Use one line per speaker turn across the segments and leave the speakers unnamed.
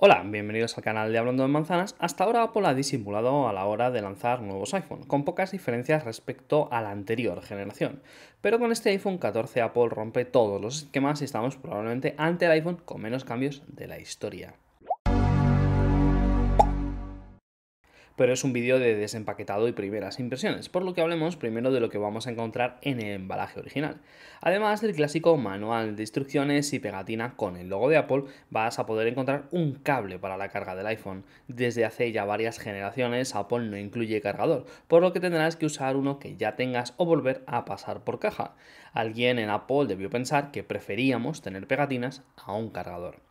Hola, bienvenidos al canal de Hablando de Manzanas. Hasta ahora Apple ha disimulado a la hora de lanzar nuevos iPhone, con pocas diferencias respecto a la anterior generación. Pero con este iPhone 14 Apple rompe todos los esquemas y estamos probablemente ante el iPhone con menos cambios de la historia. pero es un vídeo de desempaquetado y primeras impresiones, por lo que hablemos primero de lo que vamos a encontrar en el embalaje original. Además del clásico manual de instrucciones y pegatina con el logo de Apple, vas a poder encontrar un cable para la carga del iPhone. Desde hace ya varias generaciones Apple no incluye cargador, por lo que tendrás que usar uno que ya tengas o volver a pasar por caja. Alguien en Apple debió pensar que preferíamos tener pegatinas a un cargador.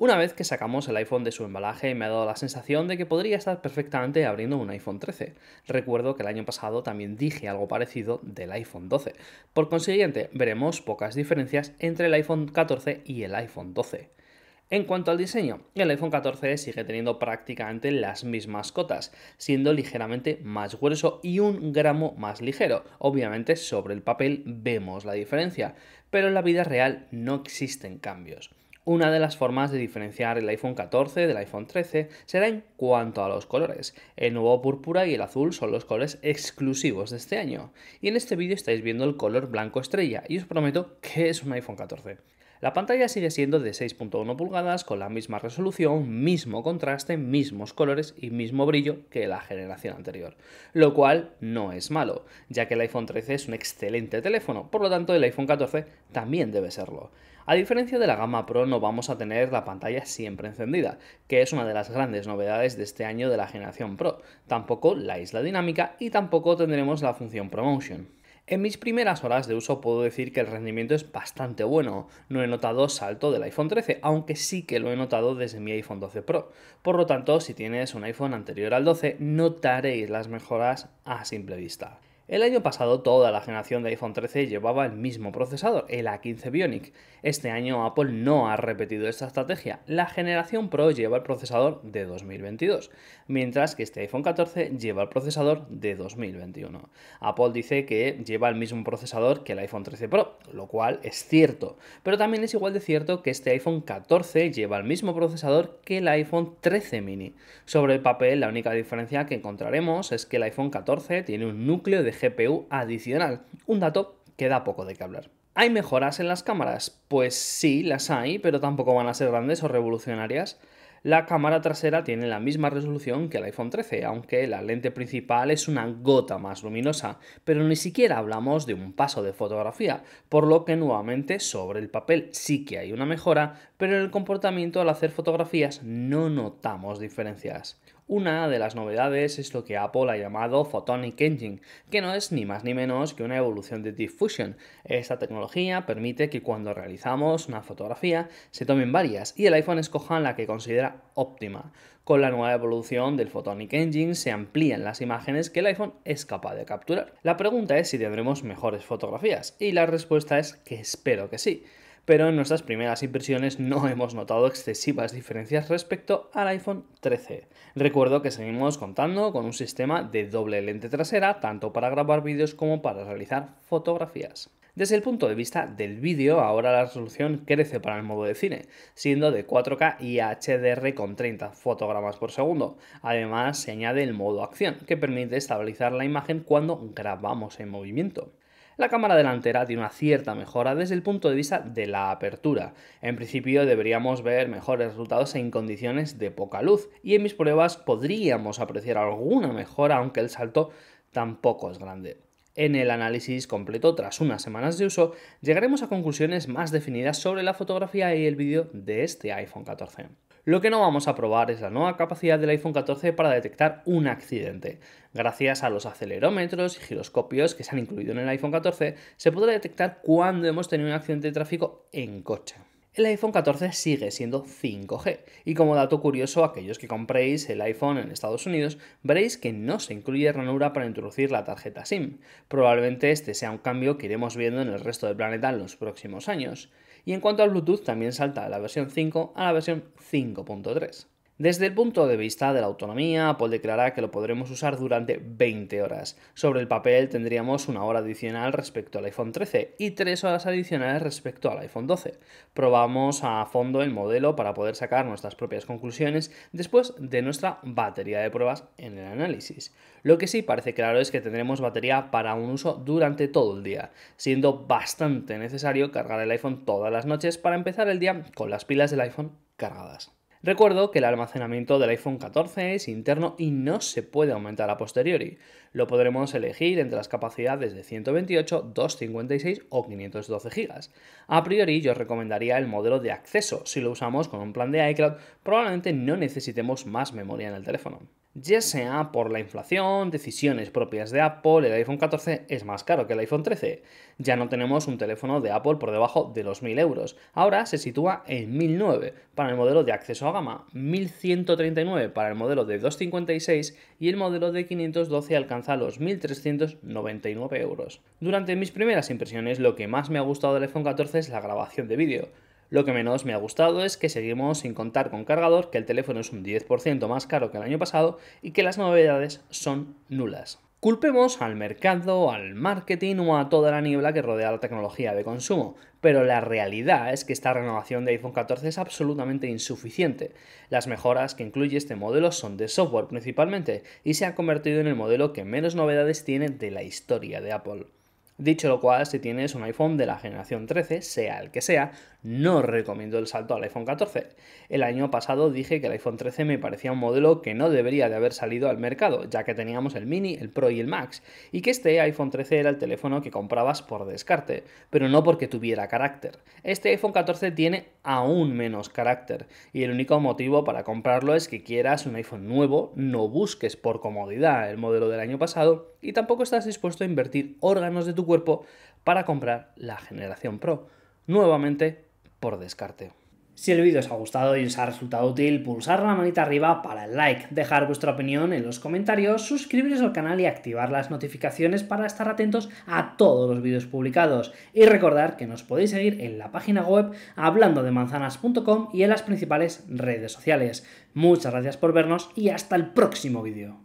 Una vez que sacamos el iPhone de su embalaje me ha dado la sensación de que podría estar perfectamente abriendo un iPhone 13. Recuerdo que el año pasado también dije algo parecido del iPhone 12. Por consiguiente, veremos pocas diferencias entre el iPhone 14 y el iPhone 12. En cuanto al diseño, el iPhone 14 sigue teniendo prácticamente las mismas cotas, siendo ligeramente más grueso y un gramo más ligero. Obviamente sobre el papel vemos la diferencia, pero en la vida real no existen cambios. Una de las formas de diferenciar el iPhone 14 del iPhone 13 será en cuanto a los colores. El nuevo púrpura y el azul son los colores exclusivos de este año. Y en este vídeo estáis viendo el color blanco estrella y os prometo que es un iPhone 14. La pantalla sigue siendo de 6.1 pulgadas con la misma resolución, mismo contraste, mismos colores y mismo brillo que la generación anterior, lo cual no es malo, ya que el iPhone 13 es un excelente teléfono, por lo tanto el iPhone 14 también debe serlo. A diferencia de la gama Pro no vamos a tener la pantalla siempre encendida, que es una de las grandes novedades de este año de la generación Pro, tampoco la isla dinámica y tampoco tendremos la función ProMotion. En mis primeras horas de uso puedo decir que el rendimiento es bastante bueno. No he notado salto del iPhone 13, aunque sí que lo he notado desde mi iPhone 12 Pro. Por lo tanto, si tienes un iPhone anterior al 12, notaréis las mejoras a simple vista. El año pasado toda la generación de iPhone 13 llevaba el mismo procesador, el A15 Bionic. Este año Apple no ha repetido esta estrategia. La generación Pro lleva el procesador de 2022, mientras que este iPhone 14 lleva el procesador de 2021. Apple dice que lleva el mismo procesador que el iPhone 13 Pro, lo cual es cierto, pero también es igual de cierto que este iPhone 14 lleva el mismo procesador que el iPhone 13 mini. Sobre el papel, la única diferencia que encontraremos es que el iPhone 14 tiene un núcleo de GPU adicional, un dato que da poco de qué hablar. ¿Hay mejoras en las cámaras? Pues sí, las hay, pero tampoco van a ser grandes o revolucionarias. La cámara trasera tiene la misma resolución que el iPhone 13, aunque la lente principal es una gota más luminosa, pero ni siquiera hablamos de un paso de fotografía, por lo que nuevamente sobre el papel sí que hay una mejora, pero en el comportamiento al hacer fotografías no notamos diferencias. Una de las novedades es lo que Apple ha llamado Photonic Engine, que no es ni más ni menos que una evolución de Diffusion. Esta tecnología permite que cuando realizamos una fotografía se tomen varias y el iPhone escoja la que considera óptima. Con la nueva evolución del Photonic Engine se amplían las imágenes que el iPhone es capaz de capturar. La pregunta es si tendremos mejores fotografías y la respuesta es que espero que sí pero en nuestras primeras impresiones no hemos notado excesivas diferencias respecto al iPhone 13. Recuerdo que seguimos contando con un sistema de doble lente trasera, tanto para grabar vídeos como para realizar fotografías. Desde el punto de vista del vídeo, ahora la resolución crece para el modo de cine, siendo de 4K y HDR con 30 fotogramas por segundo. Además, se añade el modo acción, que permite estabilizar la imagen cuando grabamos en movimiento. La cámara delantera tiene una cierta mejora desde el punto de vista de la apertura. En principio deberíamos ver mejores resultados en condiciones de poca luz y en mis pruebas podríamos apreciar alguna mejora aunque el salto tampoco es grande. En el análisis completo, tras unas semanas de uso, llegaremos a conclusiones más definidas sobre la fotografía y el vídeo de este iPhone 14. Lo que no vamos a probar es la nueva capacidad del iPhone 14 para detectar un accidente. Gracias a los acelerómetros y giroscopios que se han incluido en el iPhone 14, se podrá detectar cuando hemos tenido un accidente de tráfico en coche el iPhone 14 sigue siendo 5G. Y como dato curioso, aquellos que compréis el iPhone en Estados Unidos, veréis que no se incluye ranura para introducir la tarjeta SIM. Probablemente este sea un cambio que iremos viendo en el resto del planeta en los próximos años. Y en cuanto al Bluetooth, también salta de la versión 5 a la versión 5.3. Desde el punto de vista de la autonomía, Apple declara que lo podremos usar durante 20 horas. Sobre el papel tendríamos una hora adicional respecto al iPhone 13 y tres horas adicionales respecto al iPhone 12. Probamos a fondo el modelo para poder sacar nuestras propias conclusiones después de nuestra batería de pruebas en el análisis. Lo que sí parece claro es que tendremos batería para un uso durante todo el día, siendo bastante necesario cargar el iPhone todas las noches para empezar el día con las pilas del iPhone cargadas. Recuerdo que el almacenamiento del iPhone 14 es interno y no se puede aumentar a posteriori. Lo podremos elegir entre las capacidades de 128, 256 o 512 GB. A priori yo recomendaría el modelo de acceso. Si lo usamos con un plan de iCloud, probablemente no necesitemos más memoria en el teléfono ya sea por la inflación, decisiones propias de Apple, el iPhone 14 es más caro que el iPhone 13. Ya no tenemos un teléfono de Apple por debajo de los 1.000 euros, ahora se sitúa en 1.009 para el modelo de acceso a gama, 1.139 para el modelo de 256 y el modelo de 512 alcanza los 1.399 euros. Durante mis primeras impresiones lo que más me ha gustado del iPhone 14 es la grabación de vídeo lo que menos me ha gustado es que seguimos sin contar con cargador, que el teléfono es un 10% más caro que el año pasado y que las novedades son nulas. Culpemos al mercado, al marketing o a toda la niebla que rodea la tecnología de consumo, pero la realidad es que esta renovación de iPhone 14 es absolutamente insuficiente. Las mejoras que incluye este modelo son de software principalmente y se ha convertido en el modelo que menos novedades tiene de la historia de Apple. Dicho lo cual, si tienes un iPhone de la generación 13, sea el que sea, no recomiendo el salto al iPhone 14. El año pasado dije que el iPhone 13 me parecía un modelo que no debería de haber salido al mercado, ya que teníamos el mini, el Pro y el Max, y que este iPhone 13 era el teléfono que comprabas por descarte, pero no porque tuviera carácter. Este iPhone 14 tiene aún menos carácter, y el único motivo para comprarlo es que quieras un iPhone nuevo, no busques por comodidad el modelo del año pasado, y tampoco estás dispuesto a invertir órganos de tu cuerpo para comprar la generación Pro, nuevamente por descarte. Si el vídeo os ha gustado y os ha resultado útil, pulsar la manita arriba para el like, dejar vuestra opinión en los comentarios, suscribiros al canal y activar las notificaciones para estar atentos a todos los vídeos publicados. Y recordar que nos podéis seguir en la página web hablando-de-manzanas.com y en las principales redes sociales. Muchas gracias por vernos y hasta el próximo vídeo.